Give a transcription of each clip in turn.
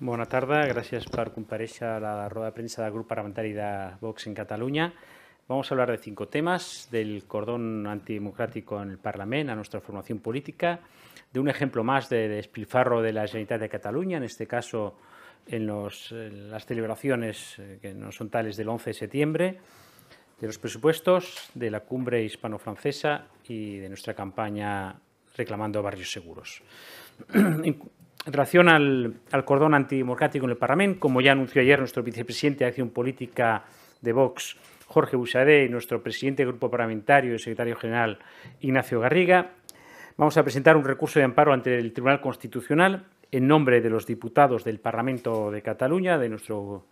Buenas tardes, gracias por comparecer a la rueda de prensa del Grupo Parlamentario de Vox en Cataluña. Vamos a hablar de cinco temas, del cordón antidemocrático en el Parlamento, a nuestra formación política, de un ejemplo más de despilfarro de la Generalitat de Cataluña, en este caso en, las celebraciones eh, que no son tales del 11 de septiembre, de los presupuestos, de la cumbre hispano-francesa y de nuestra campaña reclamando barrios seguros. En relación al, cordón antidemocrático en el Parlamento, como ya anunció ayer nuestro vicepresidente de Acción Política de Vox, Jorge Busade, y nuestro presidente del Grupo Parlamentario y secretario general, Ignacio Garriga, vamos a presentar un recurso de amparo ante el Tribunal Constitucional en nombre de los diputados del Parlamento de Cataluña, de nuestro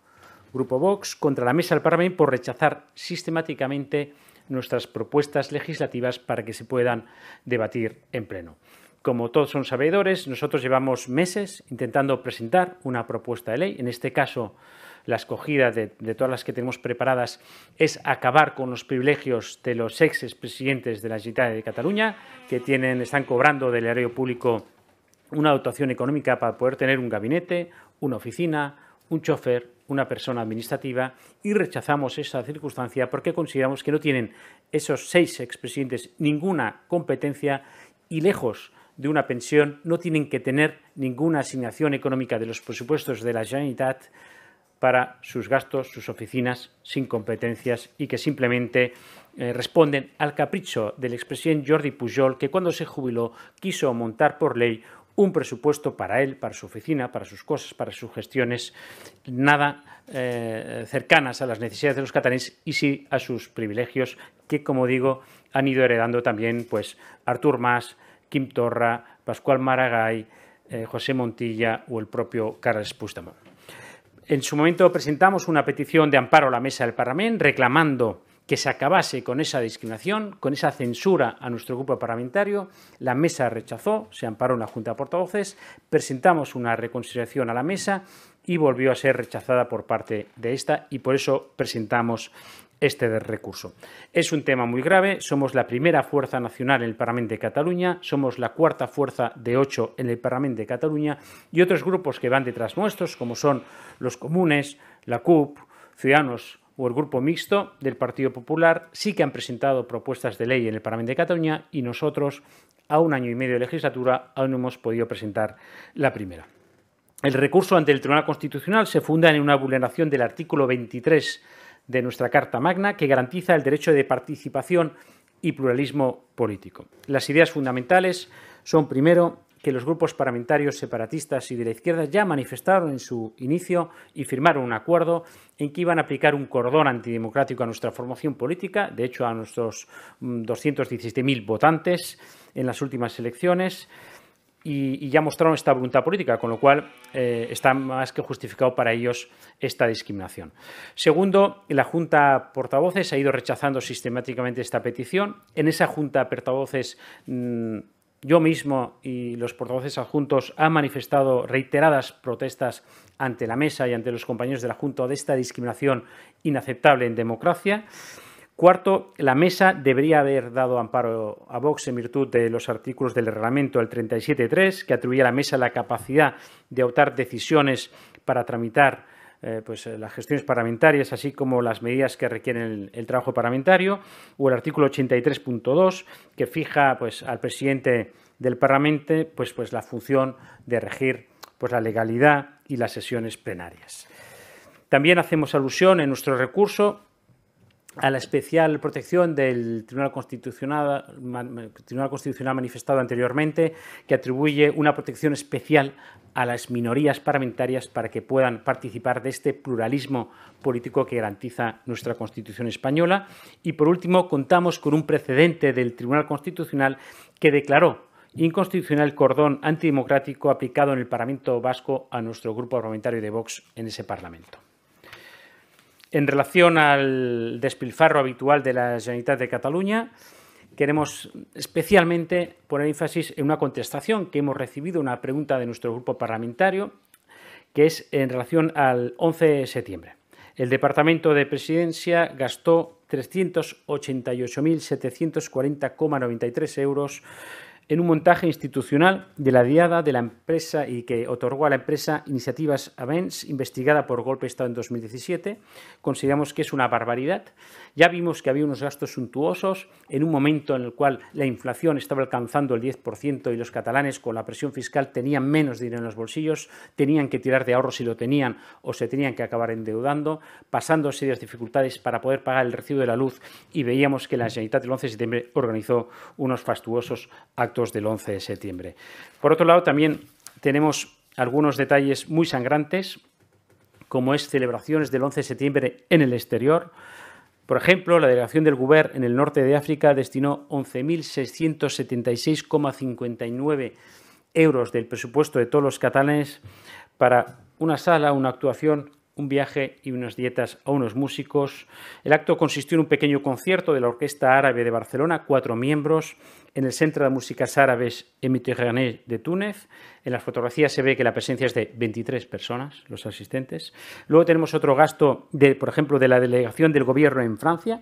Grupo Vox, contra la Mesa del Parlamento por rechazar sistemáticamente nuestras propuestas legislativas para que se puedan debatir en pleno. Como todos son sabedores, nosotros llevamos meses intentando presentar una propuesta de ley. En este caso, la escogida de, todas las que tenemos preparadas es acabar con los privilegios de los ex expresidentes de la Generalitat de Cataluña, que tienen, están cobrando del erario público una dotación económica para poder tener un gabinete, una oficina, un chofer, una persona administrativa y rechazamos esa circunstancia porque consideramos que no tienen esos seis expresidentes ninguna competencia y lejos de una pensión no tienen que tener ninguna asignación económica de los presupuestos de la Generalitat para sus gastos, sus oficinas sin competencias y que simplemente eh, responden al capricho del expresidente Jordi Pujol, que cuando se jubiló quiso montar por ley un presupuesto para él, para su oficina, para sus cosas, para sus gestiones, nada eh, cercanas a las necesidades de los catalanes y sí a sus privilegios, que como digo han ido heredando también pues Artur Mas, Quim Torra, Pascual Maragall, eh, José Montilla o el propio Carlos Puigdemont. En su momento presentamos una petición de amparo a la mesa del Parlamento reclamando que se acabase con esa discriminación, con esa censura a nuestro grupo parlamentario. La mesa rechazó, se amparó en la Junta de Portavoces, presentamos una reconciliación a la mesa y volvió a ser rechazada por parte de esta y por eso presentamos este recurso. Es un tema muy grave, somos la primera fuerza nacional en el Parlamento de Cataluña, somos la cuarta fuerza de ocho en el Parlamento de Cataluña y otros grupos que van detrás nuestros, como son los comunes, la CUP, Ciudadanos o el grupo mixto del Partido Popular, sí que han presentado propuestas de ley en el Parlamento de Cataluña y nosotros, a un año y medio de legislatura, aún no hemos podido presentar la primera. El recurso ante el Tribunal Constitucional se funda en una vulneración del artículo 23 de nuestra Carta Magna que garantiza el derecho de participación y pluralismo político. Las ideas fundamentales son, primero, que los grupos parlamentarios separatistas y de la izquierda ya manifestaron en su inicio y firmaron un acuerdo en que iban a aplicar un cordón antidemocrático a nuestra formación política, de hecho a nuestros 217.000 mm, votantes en las últimas elecciones y, ya mostraron esta voluntad política, con lo cual eh, está más que justificado para ellos esta discriminación. Segundo, la Junta Portavoces ha ido rechazando sistemáticamente esta petición. En esa Junta Portavoces... Mm, yo mismo y los portavoces adjuntos han manifestado reiteradas protestas ante la mesa y ante los compañeros de la Junta de esta discriminación inaceptable en democracia. Cuarto, la mesa debería haber dado amparo a Vox en virtud de los artículos del reglamento el 37.3, que atribuye a la mesa la capacidad de adoptar decisiones para tramitar eh, pues, eh, las gestiones parlamentarias, así como las medidas que requieren el, trabajo parlamentario, o el artículo 83.2, que fija pues, al presidente del Parlamento pues, pues, la función de regir pues, la legalidad y las sesiones plenarias. También hacemos alusión en nuestro recurso a la especial protección del Tribunal Constitucional, Tribunal Constitucional manifestado anteriormente, que atribuye una protección especial a las minorías parlamentarias para que puedan participar de este pluralismo político que garantiza nuestra Constitución española. Y, por último, contamos con un precedente del Tribunal Constitucional que declaró inconstitucional el cordón antidemocrático aplicado en el Parlamento vasco a nuestro grupo parlamentario de Vox en ese Parlamento. En relación al despilfarro habitual de la Generalitat de Cataluña, queremos especialmente poner énfasis en una contestación que hemos recibido, una pregunta de nuestro grupo parlamentario, que es en relación al 11 de septiembre. El Departamento de Presidencia gastó 388.740,93 euros en un montaje institucional de la diada de la empresa y que otorgó a la empresa Iniciativas Avens, investigada por golpe de Estado en 2017. Consideramos que es una barbaridad. Ya vimos que había unos gastos suntuosos en un momento en el cual la inflación estaba alcanzando el 10% y los catalanes con la presión fiscal tenían menos dinero en los bolsillos, tenían que tirar de ahorros si lo tenían o se tenían que acabar endeudando, pasando serias dificultades para poder pagar el recibo de la luz y veíamos que la Generalitat del 11 de septiembre organizó unos fastuosos actos del 11 de septiembre. Por otro lado, también tenemos algunos detalles muy sangrantes, como es celebraciones del 11 de septiembre en el exterior. Por ejemplo, la delegación del Gouverne en el norte de África destinó 11.676,59 euros del presupuesto de todos los catalanes para una sala, una actuación un viaje y unas dietas a unos músicos. El acto consistió en un pequeño concierto de la Orquesta Árabe de Barcelona, cuatro miembros, en el Centro de Músicas Árabes en de Túnez. En las fotografías se ve que la presencia es de 23 personas, los asistentes. Luego tenemos otro gasto, de, por ejemplo, de la delegación del gobierno en Francia,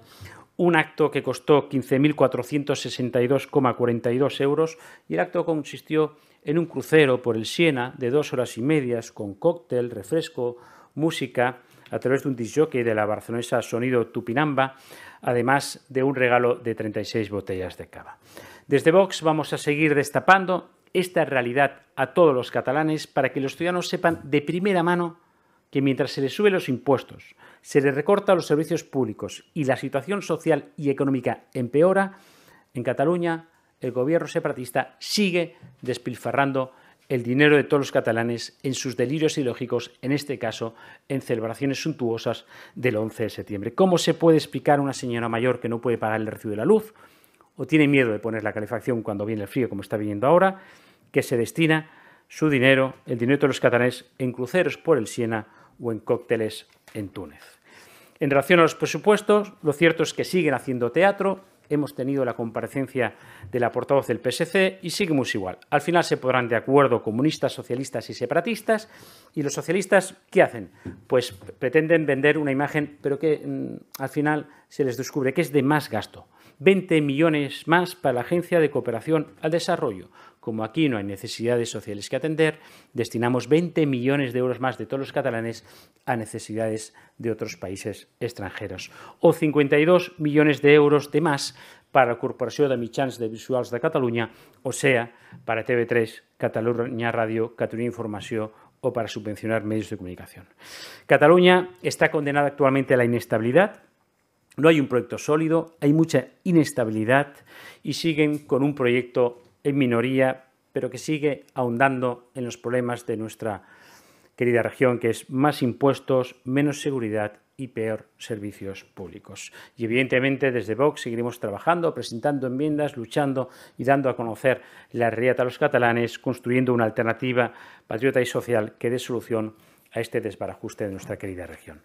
un acto que costó 15.462,42 euros y el acto consistió en un crucero por el Siena de dos horas y medias con cóctel, refresco, música a través de un disjockey de la barcelonesa Sonido Tupinamba, además de un regalo de 36 botellas de cava. Desde Vox vamos a seguir destapando esta realidad a todos los catalanes para que los ciudadanos sepan de primera mano que mientras se les suben los impuestos, se les recorta los servicios públicos y la situación social y económica empeora, en Cataluña el gobierno separatista sigue despilfarrando el dinero de todos los catalanes en sus delirios ilógicos, en este caso en celebraciones suntuosas del 11 de septiembre. ¿Cómo se puede explicar a una señora mayor que no puede pagar el recibo de la luz o tiene miedo de poner la calefacción cuando viene el frío, como está viniendo ahora, que se destina su dinero, el dinero de todos los catalanes, en cruceros por el Siena o en cócteles en Túnez? En relación a los presupuestos, lo cierto es que siguen haciendo teatro, hemos tenido la comparecencia de la portavoz del PSC y seguimos igual. Al final se podrán de acuerdo comunistas, socialistas y separatistas. ¿Y los socialistas qué hacen? Pues pretenden vender una imagen, pero que mm, al final se les descubre que es de más gasto. 20 millones más para la Agencia de Cooperación al Desarrollo. Como aquí no hay necesidades sociales que atender, destinamos 20 millones de euros más de todos los catalanes a necesidades de otros países extranjeros. O 52 millones de euros de más para la Corporación de chance de Visuals de Cataluña, o sea, para TV3, Cataluña Radio, Cataluña Información o para subvencionar medios de comunicación. Cataluña está condenada actualmente a la inestabilidad no hay un proyecto sólido, hay mucha inestabilidad y siguen con un proyecto en minoría, pero que sigue ahondando en los problemas de nuestra querida región, que es más impuestos, menos seguridad y peor servicios públicos. Y evidentemente desde Vox seguiremos trabajando, presentando enmiendas, luchando y dando a conocer la realidad a los catalanes, construyendo una alternativa patriota y social que dé solución a este desbarajuste de nuestra querida región.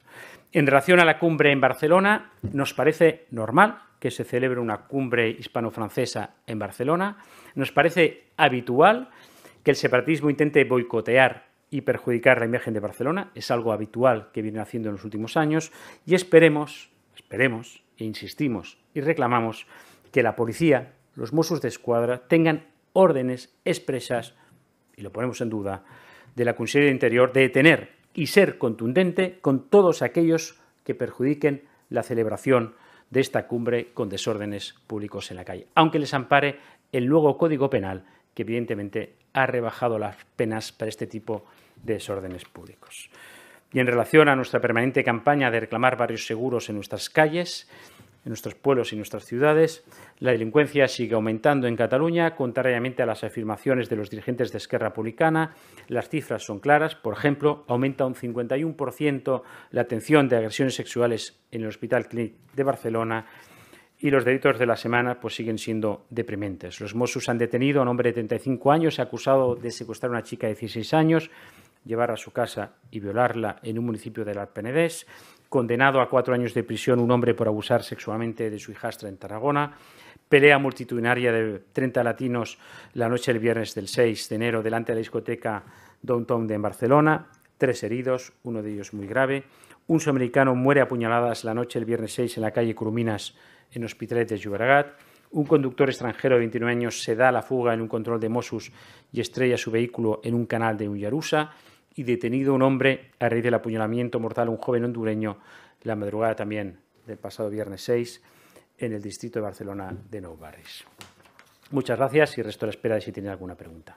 En relación a la cumbre en Barcelona, nos parece normal que se celebre una cumbre hispano-francesa en Barcelona. Nos parece habitual que el separatismo intente boicotear y perjudicar la imagen de Barcelona. Es algo habitual que vienen haciendo en los últimos años y esperemos, esperemos e insistimos y reclamamos que la policía, los Mossos de Escuadra, tengan órdenes expresas, y lo ponemos en duda, de la Consejería de Interior de detener y ser contundente con todos aquellos que perjudiquen la celebración de esta cumbre con desórdenes públicos en la calle, aunque les ampare el nuevo Código Penal, que evidentemente ha rebajado las penas para este tipo de desórdenes públicos. Y en relación a nuestra permanente campaña de reclamar barrios seguros en nuestras calles, en nuestros pueblos y nuestras ciudades. La delincuencia sigue aumentando en Cataluña, contrariamente a las afirmaciones de los dirigentes de Esquerra Republicana. Las cifras son claras. Por ejemplo, aumenta un 51% la atención de agresiones sexuales en el Hospital Clínic de Barcelona y los delitos de la semana pues, siguen siendo deprimentes. Los Mossos han detenido a un hombre de 35 años acusado de secuestrar a una chica de 16 años, llevarla a su casa y violarla en un municipio de la Penedés condenado a cuatro años de prisión un hombre por abusar sexualmente de su hijastra en Tarragona, pelea multitudinaria de 30 latinos la noche del viernes del 6 de enero delante de la discoteca Downtown de Barcelona, tres heridos, uno de ellos muy grave, un sudamericano muere a puñaladas la noche del viernes 6 en la calle Curuminas en Hospitalet de Llobregat, un conductor extranjero de 29 años se da a la fuga en un control de Mosus y estrella su vehículo en un canal de Ullarusa y detenido un hombre a raíz del apuñalamiento mortal a un joven hondureño la madrugada también del pasado viernes 6 en el distrito de Barcelona de Nou Barris. Muchas gracias y resto a la espera de si tienen alguna pregunta.